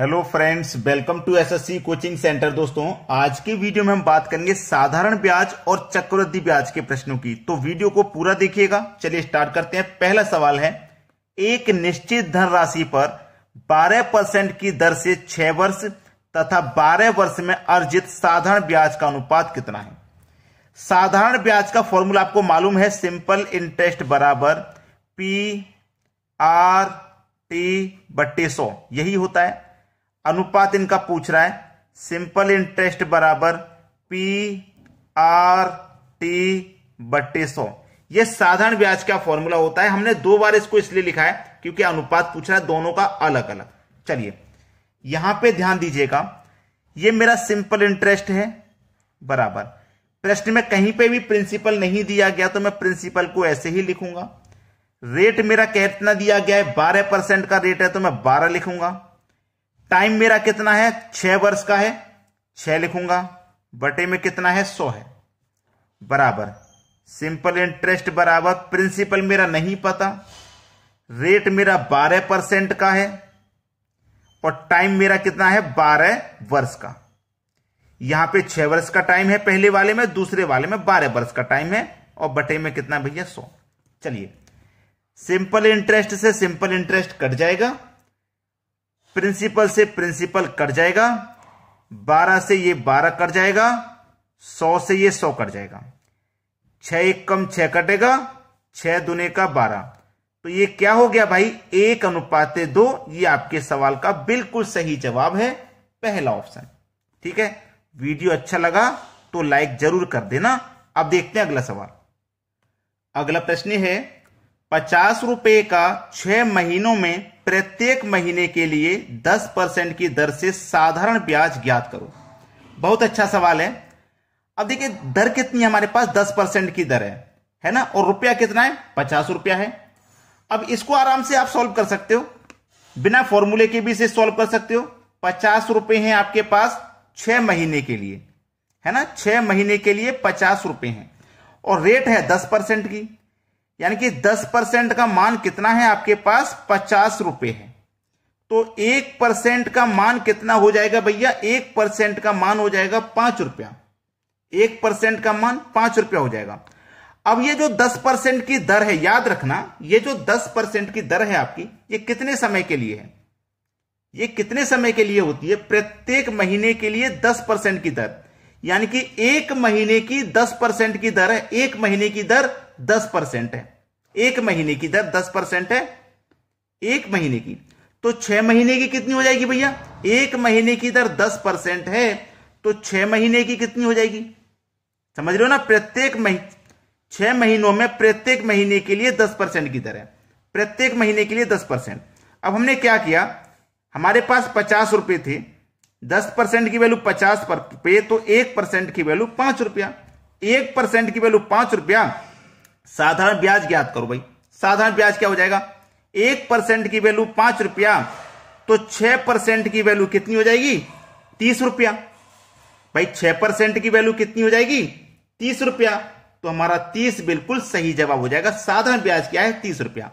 hello friends welcome to SSC coaching centre दोस्तों आज के वीडियो में हम बात करेंगे साधारण ब्याज और चक्रवृद्धि ब्याज के प्रश्नों की तो वीडियो को पूरा देखिएगा चलिए स्टार्ट करते हैं पहला सवाल है एक निश्चित धनराशि पर 12 परसेंट की दर से 6 वर्ष तथा 12 वर्ष में अर्जित साधारण ब्याज का अनुपात कितना है साधारण ब्याज का फॉर्मूला आपको मालूम है सिंपल इंटरेस्ट बराबर पी आर टी बट्टे सौ यही होता है अनुपात इनका पूछ रहा है सिंपल इंटरेस्ट बराबर पी आर टी बट्टे सौ यह साधारण ब्याज का फॉर्मूला होता है हमने दो बार इसको इसलिए लिखा है क्योंकि अनुपात पूछ रहा है दोनों का अलग अलग चलिए यहां पे ध्यान दीजिएगा ये मेरा सिंपल इंटरेस्ट है बराबर प्रश्न में कहीं पे भी प्रिंसिपल नहीं दिया गया तो मैं प्रिंसिपल को ऐसे ही लिखूंगा रेट मेरा कितना दिया गया है बारह परसेंट का रेट है तो मैं बारह लिखूंगा टाइम मेरा कितना है छह वर्ष का है छह लिखूंगा बटे में कितना है सौ है बराबर सिंपल इंटरेस्ट बराबर प्रिंसिपल मेरा नहीं पता रेट मेरा बारह परसेंट का है और टाइम मेरा कितना है बारह वर्ष का यहां पे छह वर्ष का टाइम है पहले वाले में दूसरे वाले में बारह वर्ष का टाइम है और बटे में कितना भैया सौ चलिए सिंपल इंटरेस्ट से सिंपल इंटरेस्ट कट जाएगा प्रिंसिपल से प्रिंसिपल कट जाएगा बारह से ये बारह कट जाएगा सौ से ये सौ कट जाएगा छ एक कम छ कटेगा छह दुने का बारह तो ये क्या हो गया भाई एक अनुपात दो ये आपके सवाल का बिल्कुल सही जवाब है पहला ऑप्शन ठीक है वीडियो अच्छा लगा तो लाइक जरूर कर देना अब देखते हैं अगला सवाल अगला प्रश्न है पचास रुपए का छह महीनों में प्रत्येक महीने के लिए 10 परसेंट की दर से साधारण ब्याज ज्ञात करो बहुत अच्छा सवाल है अब देखिए दर कितनी है हमारे पास 10 परसेंट की दर है है ना और रुपया कितना है पचास रुपया है अब इसको आराम से आप सॉल्व कर सकते हो बिना फॉर्मूले के भी इसे सॉल्व कर सकते हो पचास रुपए हैं आपके पास छह महीने के लिए है ना छह महीने के लिए पचास रुपए हैं और रेट है दस परसेंट की यानी कि 10 परसेंट का मान कितना है आपके पास पचास रुपए है तो एक परसेंट का मान कितना हो जाएगा भैया एक परसेंट का मान हो जाएगा पांच रुपया एक परसेंट का मान पांच रुपया हो जाएगा अब ये जो दस परसेंट की दर है याद रखना ये जो दस परसेंट की दर है आपकी ये कितने समय के लिए है ये कितने समय के लिए होती है प्रत्येक महीने के लिए दस परसेंट की दर यानी कि एक महीने की दस परसेंट की दर है एक महीने की दर दस परसेंट है एक महीने की दर दस परसेंट है एक महीने की तो छह महीने की कितनी हो जाएगी भैया एक महीने की दर दस परसेंट है तो छह महीने की कितनी हो जाएगी समझ रहे हो ना प्रत्येक महीने छह महीनों में प्रत्येक महीने के लिए दस परसेंट की दर है प्रत्येक महीने के लिए दस परसेंट अब हमने क्या किया हमारे पास पचास रुपए थे दस परसेंट की वैल्यू पचास पर पे तो एक परसेंट की वैल्यू पांच रुपया एक परसेंट की वैल्यू पांच रुपया साधारण ब्याज ज्ञात करो भाई साधारण ब्याज क्या हो जाएगा एक परसेंट की वैल्यू पांच रुपया तो छह परसेंट की वैल्यू कितनी हो जाएगी तीस रुपया भाई छह परसेंट की वैल्यू कितनी हो जाएगी तीस रुपया तो हमारा तीस बिल्कुल सही जवाब हो जाएगा साधारण ब्याज क्या है तीस रुपया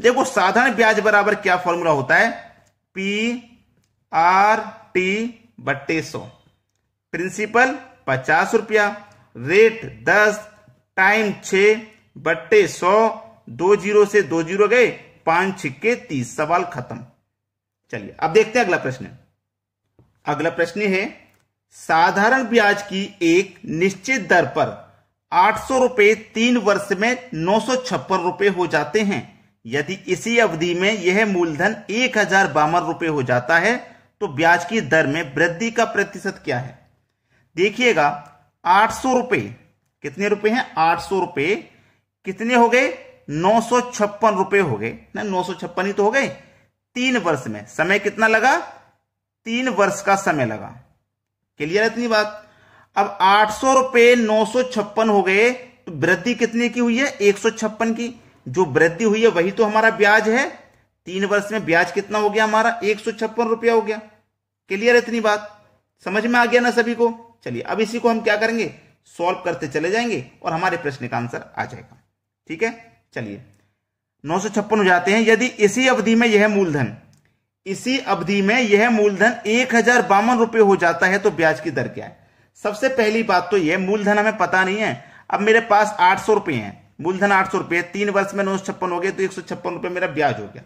देखो साधारण ब्याज बराबर क्या फॉर्मूला होता है पी आर टी बट्टे सौ प्रिंसिपल पचास रुपया रेट दस टाइम छ बट्टे सौ दो जीरो से दो जीरो गए पांच छिक्के तीस सवाल खत्म चलिए अब देखते हैं अगला प्रश्न अगला प्रश्न है साधारण ब्याज की एक निश्चित दर पर आठ सौ रुपए तीन वर्ष में नौ सौ छप्पन रुपए हो जाते हैं यदि इसी अवधि में यह मूलधन एक हजार बावन रुपए हो जाता है तो ब्याज की दर में वृद्धि का प्रतिशत क्या है देखिएगा आठ सौ रुपये कितने रुपए हैं आठ सौ रुपये कितने हो गए नौ सौ छप्पन रुपए हो गए ना नौ सौ छप्पन ही तो हो गए तीन वर्ष में समय कितना लगा तीन वर्ष का समय लगा क्लियर इतनी बात अब आठ सौ रुपए नौ सौ छप्पन हो गए तो वृद्धि कितने की हुई है एक सौ छप्पन की जो वृद्धि हुई है वही तो हमारा ब्याज है तीन वर्ष में ब्याज कितना हो गया हमारा एक सौ छप्पन रुपया हो गया क्लियर इतनी बात समझ में आ गया ना सभी को चलिए अब इसी को हम क्या करेंगे सॉल्व करते चले जाएंगे और हमारे प्रश्न का आंसर आ जाएगा ठीक है चलिए नौ हो जाते हैं यदि इसी अवधि में यह मूलधन इसी अवधि में यह मूलधन एक हजार बावन रुपये हो जाता है तो ब्याज की दर क्या है सबसे पहली बात तो यह मूलधन हमें पता नहीं है अब मेरे पास आठ सौ रुपये हैं मूलधन आठ सौ रुपये तीन वर्ष में नौ सौ छप्पन हो गए तो एक सौ छप्पन रुपये मेरा ब्याज हो गया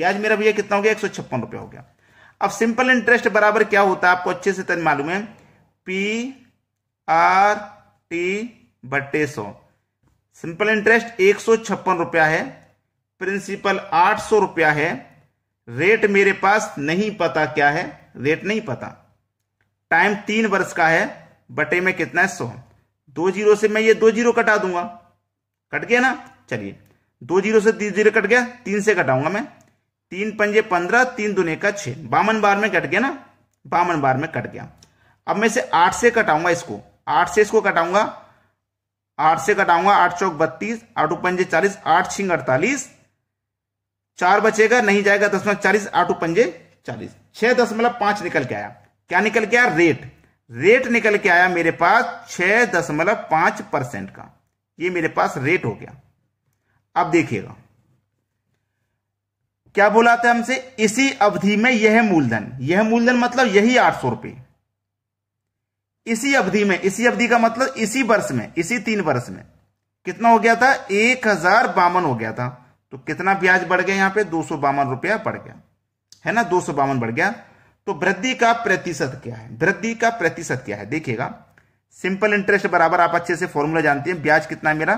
ब्याज मेरा भैया कितना हो गया एक सौ छप्पन रुपये हो गया अब सिंपल इंटरेस्ट बराबर क्या होता है आपको अच्छे से तन मालूम है पी आर टी बट्टे सौ सिंपल इंटरेस्ट एक सौ छप्पन रुपया है प्रिंसिपल आठ सौ रुपया है रेट मेरे पास नहीं पता क्या है रेट नहीं पता टाइम तीन वर्ष का है बटे में कितना है सौ दो जीरो से मैं ये दो जीरो कटा दूंगा कट गया ना चलिए दो जीरो से तीन जीरो कट गया तीन से कटाऊंगा मैं तीन पंजे पंद्रह तीन दुने का छः बावन बार में कट गया ना बावन बार में कट गया अब मैं इसे आठ से कटाऊंगा इसको आठ से इसको कटाऊंगा आठ से कटाऊंगा आठ चौक बत्तीस आठ पंजे चालीस आठ छिंग अड़तालीस चार बचेगा नहीं जाएगा दसमलव चालीस आठ पंजे चालीस छह दशमलव पांच निकल के आया क्या निकल के आया रेट रेट निकल के आया मेरे पास छह दशमलव पांच परसेंट का ये मेरे पास रेट हो गया अब देखिएगा क्या बोला हमसे इसी अवधि में यह मूलधन यह मूलधन मतलब यही आठ सौ रुपये इसी अवधि में इसी अवधि का मतलब इसी वर्ष में इसी तीन वर्ष में कितना हो गया था एक हजार बावन हो गया था तो कितना ब्याज बढ़ गया यहां पे दो सौ बावन रुपया बढ़ गया है ना दो सौ बावन बढ़ गया तो वृद्धि का प्रतिशत क्या है वृद्धि का प्रतिशत क्या है देखिएगा सिंपल इंटरेस्ट बराबर आप अच्छे से फॉर्मूला जानते हैं ब्याज कितना है मेरा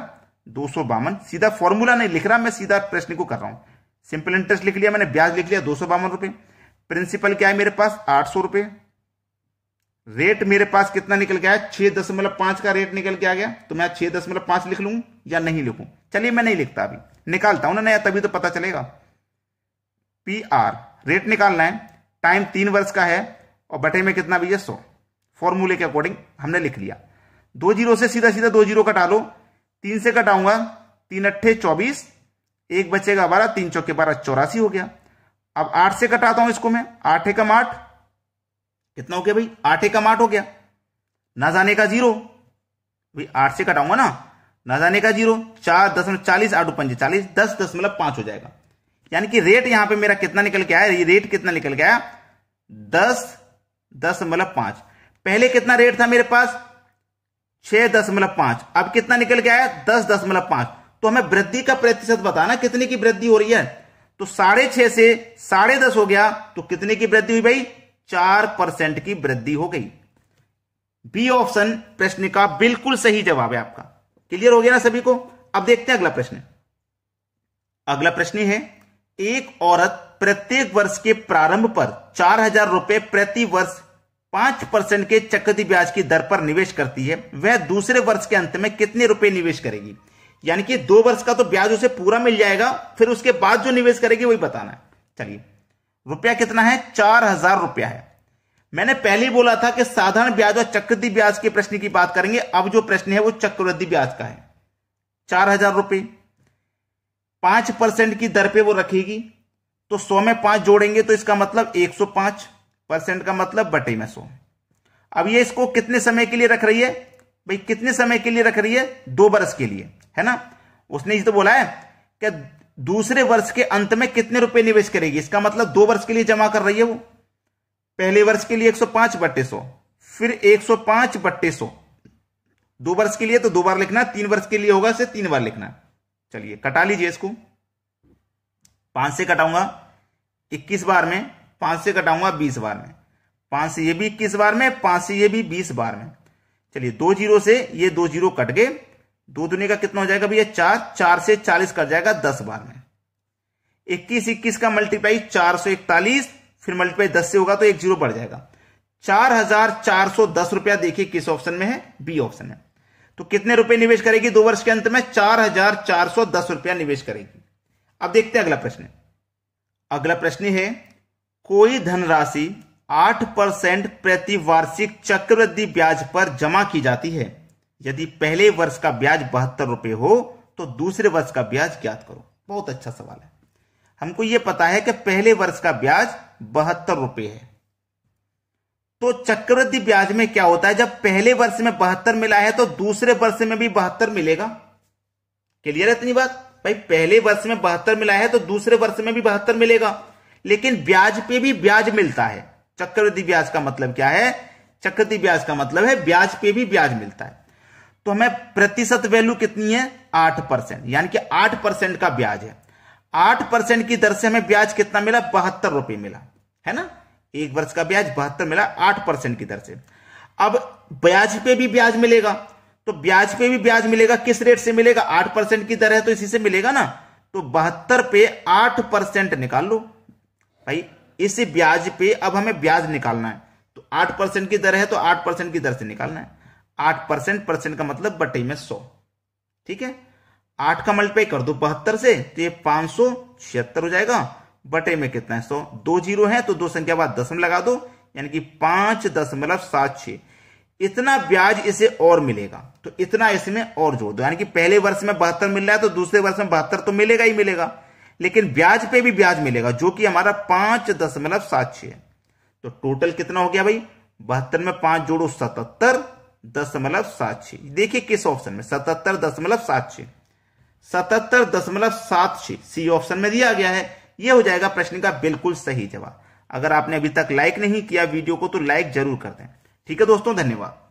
दो सौ बावन सीधा फॉर्मूला नहीं लिख रहा मैं सीधा प्रश्न को कर रहा हूं सिंपल इंटरेस्ट लिख लिया मैंने ब्याज लिख लिया दो सौ बावन रुपए प्रिंसिपल क्या है मेरे पास आठ सौ रुपए रेट मेरे पास कितना निकल गया छह दशमलव पांच का रेट निकल के आ गया तो मैं छह दशमलव पांच लिख लू या नहीं लिखू चलिए मैं नहीं लिखता अभी निकालता हूं ना नया तभी तो पता चलेगा पी आर रेट निकालना है टाइम तीन वर्ष का है और बटे में कितना भी है सौ फॉर्मूले के अकॉर्डिंग हमने लिख लिया दो जीरो से सीधा सीधा दो जीरो कटा लो तीन से कटाऊंगा तीन अट्ठे चौबीस एक बचेगा बारह तीन चौके बारह चौरासी हो गया अब आठ से कटाता हूं इसको मैं आठ एकम आठ कितना हो गया भाई आठ एकम आठ हो गया ना जाने का जीरो भाई आठ से कटाऊंगा ना ना जाने का जीरो चार दशमलव चालीस आठ पंजे चालीस दस दशमलव पांच हो जाएगा यानी कि रेट यहां पे मेरा कितना निकल के आया ये रेट कितना निकल के आया दस दशमलव पांच पहले कितना रेट था मेरे पास छह दशमलव पांच अब कितना निकल के आया दस दशमलव पांच तो हमें वृद्धि का प्रतिशत बताना कितने की वृद्धि हो रही है तो साढ़े छह से साढ़े दस हो गया तो कितने की वृद्धि हुई भाई चार परसेंट की वृद्धि हो गई बी ऑप्शन प्रश्न का बिल्कुल सही जवाब है आपका क्लियर हो गया ना सभी को अब देखते हैं अगला प्रश्न अगला प्रश्न है एक औरत प्रत्येक वर्ष के प्रारंभ पर चार हजार रुपए प्रति वर्ष पांच परसेंट के चक्रवृद्धि ब्याज की दर पर निवेश करती है वह दूसरे वर्ष के अंत में कितने रुपए निवेश करेगी यानी कि दो वर्ष का तो ब्याज उसे पूरा मिल जाएगा फिर उसके बाद जो निवेश करेगी वही बताना है चलिए रुपया कितना है चार हजार रुपया है मैंने पहले ही बोला था कि साधारण ब्याज और चक्रवृद्धि ब्याज के प्रश्न की बात करेंगे अब जो प्रश्न है वो चक्रवृद्धि ब्याज का है चार हजार रुपये पांच परसेंट की दर पे वो रखेगी तो सौ में पांच जोड़ेंगे तो इसका मतलब एक सौ पांच परसेंट का मतलब बटे में सौ अब ये इसको कितने समय के लिए रख रही है भाई कितने समय के लिए रख रही है दो बरस के लिए है ना उसने तो बोला है कि दूसरे वर्ष के अंत में कितने रुपए निवेश करेगी इसका मतलब दो वर्ष के लिए जमा कर रही है वो पहले वर्ष के लिए 105 बट्टे सौ फिर 105 बट्टे सौ दो वर्ष के लिए तो दो बार लिखना तीन वर्ष के लिए होगा इसे तीन बार लिखना चलिए कटा लीजिए इसको पांच से कटाऊंगा इक्कीस बार में पांच से कटाऊंगा बीस बार में पांच से ये भी इक्कीस बार में पांच से ये भी बीस बार में चलिए दो जीरो से ये दो जीरो कट गए दो दुनिया का कितना हो जाएगा भैया चार चार से चालीस कर जाएगा दस बार में इक्कीस इक्कीस का मल्टीप्लाई चार सौ इकतालीस फिर मल्टीप्लाई दस से होगा तो एक जीरो बढ़ जाएगा चार हजार चार सौ दस रुपया देखिए किस ऑप्शन में है बी ऑप्शन है तो कितने रुपए निवेश करेगी दो वर्ष के अंत में चार हजार चार सौ दस रुपया निवेश करेगी अब देखते हैं अगला प्रश्न अगला प्रश्न है कोई धनराशि आठ परसेंट प्रति वार्षिक चक्रवृद्धि ब्याज पर जमा की जाती है यदि पहले वर्ष का ब्याज बहत्तर रुपये हो तो दूसरे वर्ष का ब्याज ज्ञात करो बहुत अच्छा सवाल है हमको यह पता है कि पहले वर्ष का ब्याज बहत्तर रुपये है तो चक्रवृद्धि ब्याज में क्या होता है जब पहले वर्ष में बहत्तर मिला है तो दूसरे वर्ष में भी बहत्तर मिलेगा क्लियर है इतनी बात भाई पहले वर्ष में बहत्तर मिला है तो दूसरे वर्ष में भी बहत्तर मिलेगा लेकिन ब्याज पे भी ब्याज मिलता है चक्रवृद्धि ब्याज का मतलब क्या है चक्रवृद्धि ब्याज का मतलब है ब्याज पे भी ब्याज मिलता है तो हमें प्रतिशत वैल्यू कितनी है आठ परसेंट यानी कि आठ परसेंट का ब्याज है आठ परसेंट की दर से हमें ब्याज कितना मिला बहत्तर रुपए मिला है ना एक वर्ष का ब्याज बहत्तर मिला आठ परसेंट की दर से अब ब्याज पे भी ब्याज मिलेगा तो ब्याज पे भी ब्याज मिलेगा किस रेट से मिलेगा आठ परसेंट की दर है तो इसी से मिलेगा ना तो बहत्तर पे आठ परसेंट निकाल लो भाई इस ब्याज पे अब हमें ब्याज निकालना है तो आठ परसेंट की दर है तो आठ परसेंट की दर से निकालना है आठ परसेंट परसेंट का मतलब बटे में सौ ठीक है आठ का मल्टीप्लाई कर दो बहत्तर से तो ये पांच सौ छिहत्तर हो जाएगा बटे में कितना है सौ दो जीरो है तो दो संख्या बाद दशमलव लगा दो यानी कि पांच दशमलव सात छ इतना ब्याज इसे और मिलेगा तो इतना इसमें और जोड़ दो यानी कि पहले वर्ष में बहत्तर मिल रहा है तो दूसरे वर्ष में बहत्तर तो मिलेगा ही मिलेगा लेकिन ब्याज पे भी ब्याज मिलेगा जो कि हमारा पांच दशमलव सात छ तो टोटल कितना हो गया भाई बहत्तर में पांच जोड़ो सतहत्तर दशमलव सात छ देखिए किस ऑप्शन में सतहत्तर दशमलव सात छ सतहत्तर दशमलव सात छ सी ऑप्शन में दिया गया है यह हो जाएगा प्रश्न का बिल्कुल सही जवाब अगर आपने अभी तक लाइक नहीं किया वीडियो को तो लाइक जरूर कर दें ठीक है दोस्तों धन्यवाद